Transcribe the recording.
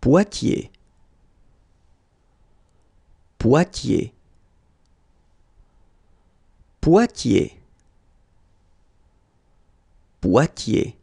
Poitiers, Poitiers, Poitiers, Poitiers.